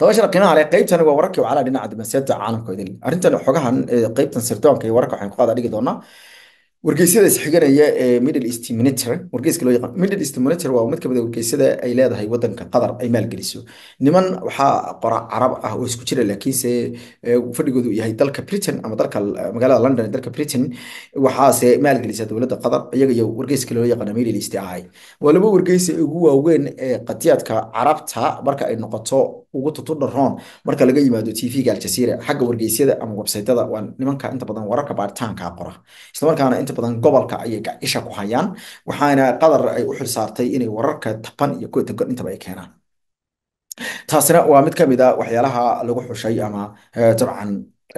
dabaasha qinahale qaybtani waa wararkii wacalaha dhinaca dibnaseeta caalamka idin arrintan xogahan qaybtan sirdoonka iyo wararka waxaan ku qaada dhigi doonaa wargeysyada isxiganaya ee middle east monitor wargeyska loo yaqaan middle east monitor waa mid kamid ah wargeysyada ay leedahay wadanka qatar ay maalgeliso niman waxaa qora carab ah oo isku jira laakiinse fadhigoodu yahay dalka britain ama dalka magaalada london ee dalka britain waxaase maalgelisa dowladda qatar iyaga iyo wargeyska loo yaqaan middle east ahay waa laba wargeysa ugu waaweyn ee qadiyaadka carabta marka ay noqoto ugu tutudha roon marka laga yimaado tvga aljazeera xagga wargeysyada ama websaytada waa nimanka inta badan wararka baaritaanka qora islamarkaana inta badan gobolka ayay gacisha ku hayaan waxaana qadar ay u xilsaartay inay wararka taban iyo kotan kor intaba ay keenaan taasina waa mid ka mid a ah waxyaalaha lagu xushay ama dabcan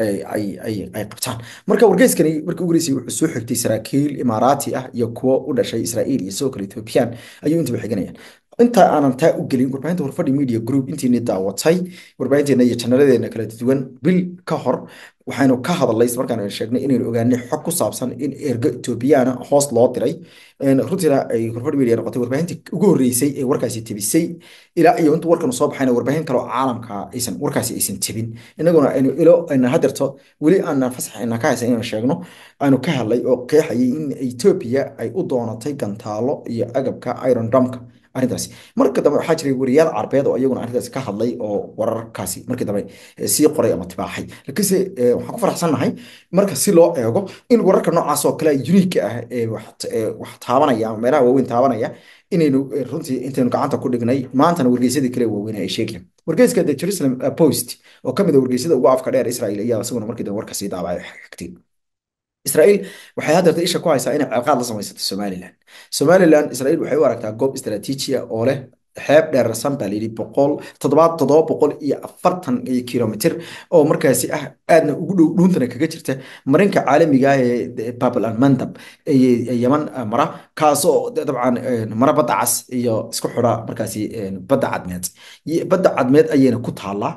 eh, ay qabtaan marka wargeyskani markii ugu wuxuu soo xigtay saraakiil imaaraati ah iyo kuwo u dhashay israa'iil iyo sidoo kale ethoobiyan ayuu intaba xiganayaan inta aanan taa u gelin warbaahinta horfadhi media group intiini daawatay warbaahinteena iyo janaladeenna kala duwan bil ka hor waxaynu ka hadalay markaan sheegnay inaynu ogaanay xog ku saabsan in ergo ethoobiyaana hoos loo diray runtiina ay horfadhi media noqotay warbaahintii ugu horreysay ee warkaasi tebisay ilaa iyo inta warkanu soo baxayna warbaahin kaloo caalamka aysan warkaasi aysan tebin innaguna aynu ilo ayna hadeerto weli aanan fasax ka haysan inaan sheegno aynu ka hadlay oo qeexayay in etoobiya ay u doonatay gantaalo iyo agabka iron arintaasi marka dambe waxaa jiray weriyaal carbeed oo ayaguna arrintaasi ka hadlay oo wararkaasi markii dambe eh, sii qoray ama tibaaxay laakiinse eh, waxaan ku faraxsannahay marka si loo eego in wararka noocaas oo kale uniika ah eh, wax taabanaya ama meelaha waaweyn taabanaya inaynu runtii intaynu gacanta ku dhignay maantana wargeysyadii kale waaweyn ay sheegayaan wargeyska the jerusalem post oo ka mid a ah wargeysyada ugu afka dheer israel ayaa isaguna markii dambe warka sii daabacay israaiil waxay hadeerta isha ku haysaa inay ciqaad la samaysato somalilan somalilan israiil waxay u aragtaa goob istraatiiji oo leh xeeb dheerarsan baa layidhi boqol toddobaad toddoba boqol iyo afartan iyo kilomitr oo markaasi ah aadna ugu dhow dhuuntana kaga jirta marinka caalamiga ah ee babal an mandab ee mara kaasoo dabcan mara badda cas iyo isku xidha markaasi badda cadmeed badda cadmeed ayayna ku taallaa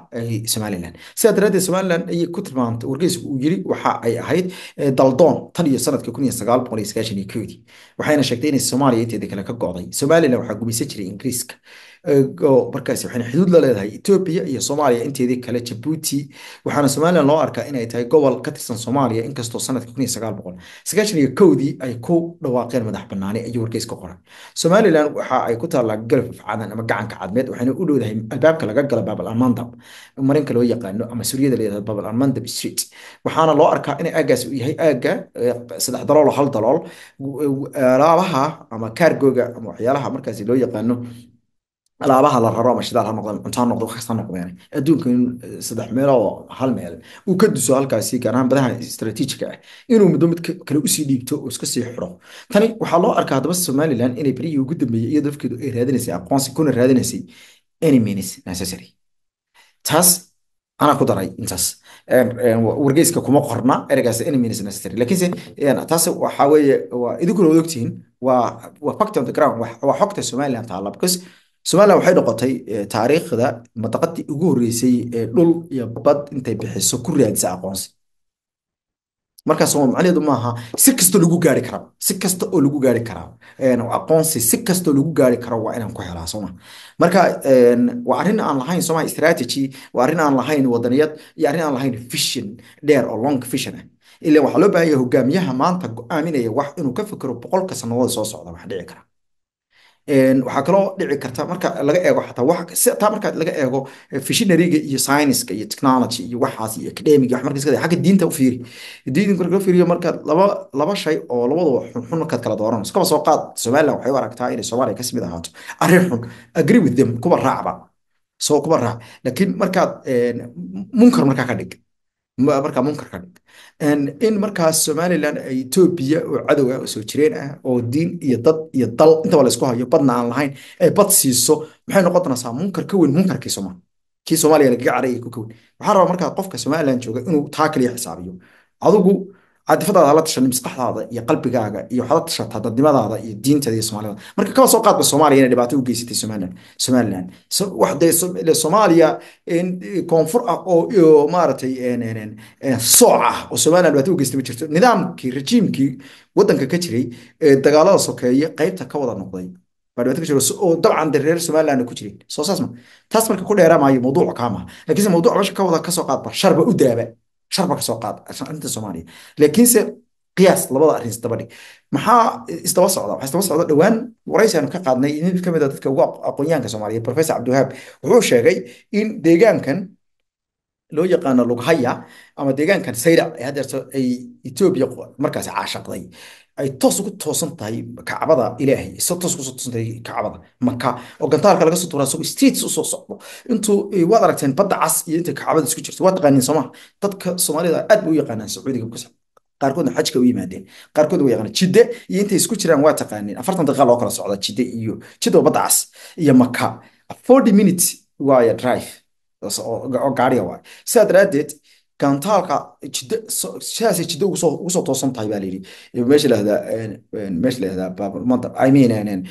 somalilan sidaa daraaddeed somalilan ayay ku tilmaamtay wargeyska uu yiri waxa ay ahayd daldoon tan iyo sanadka waxayna sheegtay inay soomaaliya inteeda kale ka go'day somalilan waxaa gumaysan jiray ingiriiska oo waxayna xuduud la leedahay etoobiya iyo soomaaliya inteedii kale jabuuti waxaana somalilan loo loo arkaa inay tahay gobol ka tirsan soomaaliya inkastoo sanadka kunsagaaboqosagaashan kowdii ay ku dhawaaqeen madax banaani ayuu wargeyska ka qoray somalilan waxa ay ku taallaa galab cadan ama gacanka cadmeed waxayna u dhowdahay albaabka laga gala baabal almandab marinka loo yaqaano ama suryada layirahdo baabal almandab street waxaana loo arkaa in aagaas uu yahay aaga eh, saddex dalool oo hal dalool eh, eh, alaabaha ama kaargoga ama waxyaalaha markaasi loo yaqaano alaabaha la rabo ama shidaal ha noqda cunto ha wax kasta ha yani adduunka in eh, saddex meel oo hal meel uu ka duso halkaasi gaar ahaan badaha istaraatiijiga ah inuu muddo mid kale usii dhiibto oo iska sii xuro tani waxaa loo arkaa haddaba somaliland inay berihii ugu dambeeyey iyo dalkeedu ay raadinaysay aqoonsi kuna raadinaysay enemies necessary taas anaa ku daray intaas wargeyska kuma qorna ereygaas enemies necessary laakiinse taas waxaa weeye waa idinkuna wada ogtihiin waa waa fact on the ground waa xogta somaliland taalla because somalilan waxay noqotay eh, taariikhda madaqadii ugu horreysay ee dhul iyo bad intay bixiso ku raadisa aqoonsi markaas macnaheedu maaha si kasta lagu gaari karaa si kasta oo lagu gaari karaa aqoonsi si kastoo lagu gaari karo waa inaan ku helaa soma marka waa arrin aan lahayn somaa strategy waa arrin aan lahayn wadaniyad iyo arrin aan lahayn vision dheer oo long vision ah ilan waxaa loo baahanya hogaamiyaha maanta go wax inuu ka fikiro boqolka sannadood soo socda wax dhici kara waxaa kaloo dhici karta marka laga eego xataa taa markaa laga eego e, fishinariga iyo syniska iyo technology iyo waxaas iyo academiga wax marka iska agga diinta u fiiri diinta marka fiiriyo marka laba laba shay oo labadaba xunxun markaad kala dooran kaba soo qaad somaliland waxay u aragtaa inay soomaaliya kasii mid ahaato arrin xun agree with them kuba raacba soo kuba raac laakiin markaad munkar markaa ka dhig markaa munkarka in markaas somalilan etoobiya oo oo soo jireen ah oo diin iyo dad iyo dal intaba laysku hayo badna aan lahayn ay bad siiso maxay noqon doonaysaa munkar ka weyn munkarkii soomaaliya kii soomaaliya lagaga carayay ku ka weyn waxaa rabaa markaa qofka somaliland jooga inuu taa kaliya xisaabiyo adugu catifadaada hala tashanin maskaxdaada iyo qalbigaaga iyo waxaad la tashataa dadnimadaada iyo diintaada iyo somalida marka kaba soo qaadba soomaaliya inay dhibaato u geysatay somalilan somalilan waxdee soomaaliya eh, koonfur ah oo maaragtay sooc ah oo somalilan dhibaato u geysatay ma jirto nidaamkii rajiimkii waddanka ka jiray ee eh, dagaalada sokeeye qaybta ka wada noqday dabcan reer somaliland ku jireen soo saas ma taas marka ku dheeraa maayo mawduuca kaa lakiinse mawduuca meesha ka wada kasoo qaadba sharba u daaba sharba kasoo qaad arinta soomaaliya laakiinse qiyaas labada arrin isdaba dhig maxaa isdaba socda waxaa isdaba socda dhowaan waraysi aanu ka qaadnay mid ka mid a ah dadka ugu aqoonyaanka soomaaliya professor cabdiwahaab wuxuu sheegay in deegaankan loo yaqaano lughaya ama deegaankan sayra ee hadeerto ay etoobiya markaas caashaqday ay toos ugu toosan tahay kacbada ilaahay isa toos ugu soo toosan tahay kacbada maka oo gantaalka laga soo tuura asagoo states usoo socdo intuu eh, waad aragteen badda cas iyo inta kacbada isku jirta waa taqaaniin soomaa dadka soomaalida aad bay u yaqaanaan sacuudiga kusab qaarkoodna xajka u yimaadeen qaarkood waa yaqaanaan jidde iyo intay isku jiraan waa taqaaniin afartan daqiiqa loo kala socda jidde iyo jidda badda cas iyo maka forty minutes waaya drive oo gaadhiga oh, waay sidaa daraaddeed gantaalka jidda sidaasay jidda ugusoo toosan tahay baa layidhi meesha lahdaa meesha lahdaa baabulmandar i mean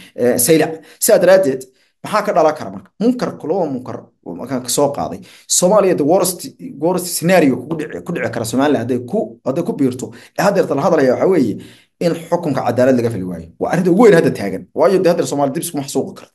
sidaa daraaddeed maxaa ka dhalan kara marka munkar kulaba munkar kasoo qaaday soomaaliya the worst worst scenario dhici ku dhici kara somaliland hadday ku hadday ku biirto ee haddeerta la hadlaya waxaa weeye in xukunka cadaalad laga fali waayo waa arrinta ugu weyn hadda taagan waayo dee haddeer soomaaliya dib iskuma xasuuqi karto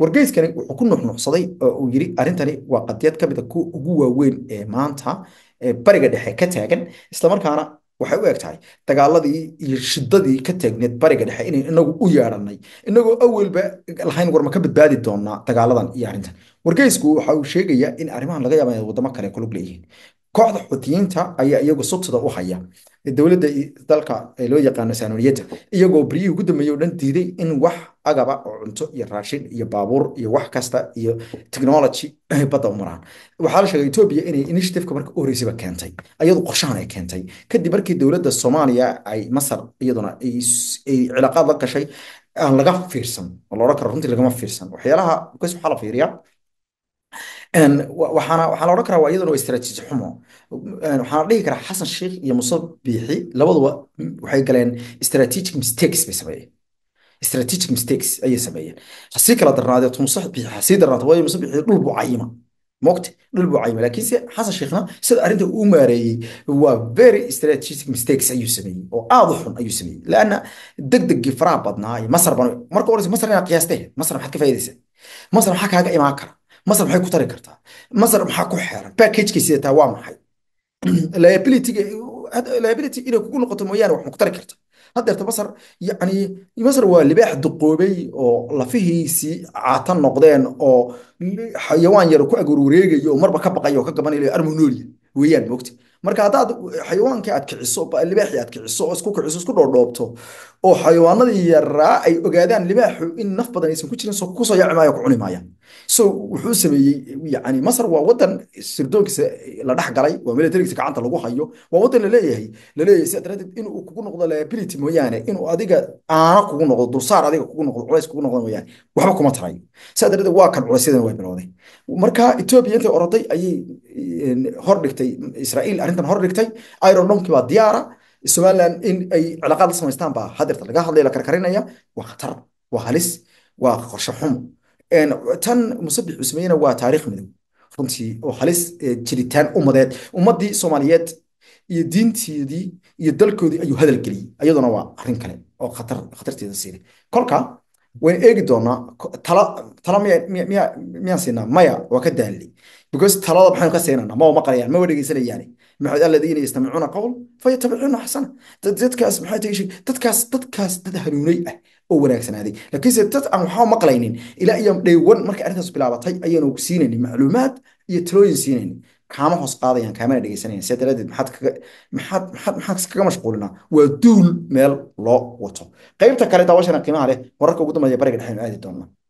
wargeyskani wuxuu ku nuxnuxsaday oo uu yiri arrintani waa qadiyad ka mid a ah kuwa ugu waaweyn ee maanta bariga dhexe ka taagan islamarkaana waxay u eg tahay dagaaladii iyo shidadii ka taagneed bariga dhexe inay inagu u yeedhanay inagoo awelba lahayn warma ka badbaadi doonaa dagaaladan iyo arintan wargeysku waxa uu sheegayaa in arrimahan laga yaaba inay wadamo kale ku leeyihiin kooxda xutiyiinta ayaa iyagu subsida u haya dowladda dalka loo yaqaano saanuniyadda iyagoo beryihii ugu dambeeyey dhan diiday in wax agaba oo cunto iyo raashin iyo baabuur iyo wax kasta iyo technology badda u maraan waxaa la sheegay etoobiya inay initiativeka marka u horeysaba keentay ayadu qorshahan ay keentay kadib markii dowladda soomaaliya ay masar iyaduna ay cilaaqaad la gashay aan laga fiirsan oo la karo runtii lagama fiirsan waxyaalaha ks waxaa la fiiriyaa waxaan odhan karaa waa iyadan oo istraatiiji xumo waxaan dhihi karaa xasan sheikh iyo muse biixi labaduba hmm, waxay galeen strategic mistakes bay sameeyeen strategic mistakes ayay sameeyeen hasii kala darnaadee muse biixi hasii darnaata waayo muse biixi dhul buu cayima mogta dhul buu cayima laakiinse xasan sheikhna sida arrinta u maareeyey waa very strategic mistakes ayuu sameeyey oo aad u xun ayuu sameeyey laanna degdeggii faraha badnaa iyo masar ban marka horeysa masar inaad qiyaastee masar maxaad ka faa'idaysaa masar maxaa kaaga imaan kara masar maxay ku tari kartaa masar maxaa ku xeeran packagekay sidataa waa maxay liability inay kugu noqoto mooyaane wax ma ku tari karta haddeerta masar yacni masar waa libaax duqoobay oo lafihiisii caata noqdeen oo xayawaan yar ku agurwareegayo oo marba ka baqayo oo ka gabanaya armonolia weeyaan moogta marka haddaad xayawaankii aad kiciso libaaxii aad kiciso oo isku kiciso isku dhoodhoobto oo xayawaanadii yaraa ay ogaadaan libaaxu in naf badan aysan ku jirin kusoo yaaci ku cuni maayaan so wuxuu sameeyey yani masar waa wadan sirdoonkiisa la dhex galay waa militarigisa gacanta lagu hayo waa wadan laleeyahay laleeyahay si daraadeed inuu kugu noqdo liability mooyaane inuu adiga aano kugu noqdo dursaar adiga kugu noqdo culays kugu noqdo mooyaane waxba kuma tarayo saa daraadeed waa kan culaysyadan way bilowday marka etoobiya intay oroday ayay hor dhigtay israa'iil arrintan hor dhigtay irondomki baa diyaara somalilan in ay cilaaqaad la samaystaan baa hadeerta laga hadlaya la karkarinaya waa khatar waa halis waa qorshe xumo tan musabix usmeeyena waa taarikh midow runtii oo halis eh, jiritaan ummadeed ummadii soomaaliyeed iyo diinteedii iyo dalkoodii ayuu hadal geliyey iyaduna waa arin kale oo khatarteeda siilay kolka wayn eegi doonaa tala miyaan siinaa maya waa ka daalli because talada maxaynu ka siinanaa maba maqlayaan dhegeysanayaani dhegeysanayaan maxamed alladiina yastamicuuna qowl fayatabicuuna xasana dadkaas maxay dadkaas dadkaas dad hanuunay ah oo wanaagsanaaday laakiinse dad aan waxba maqlaynin ilaa iyo dhaywan markay arrintaas bilaabatay ayaanu siinaynin macluumaad iyo talooyin siinaynin kaama hoos qaadayaan kaamana dhegeysanayaan sia daraadeed maxaad maxaad kaga mashquulinaa waa duul meel loo wato qaybta kale daawashana qiimaha leh wararka ugu dambeeya bariga dhexeenu aadi doonaa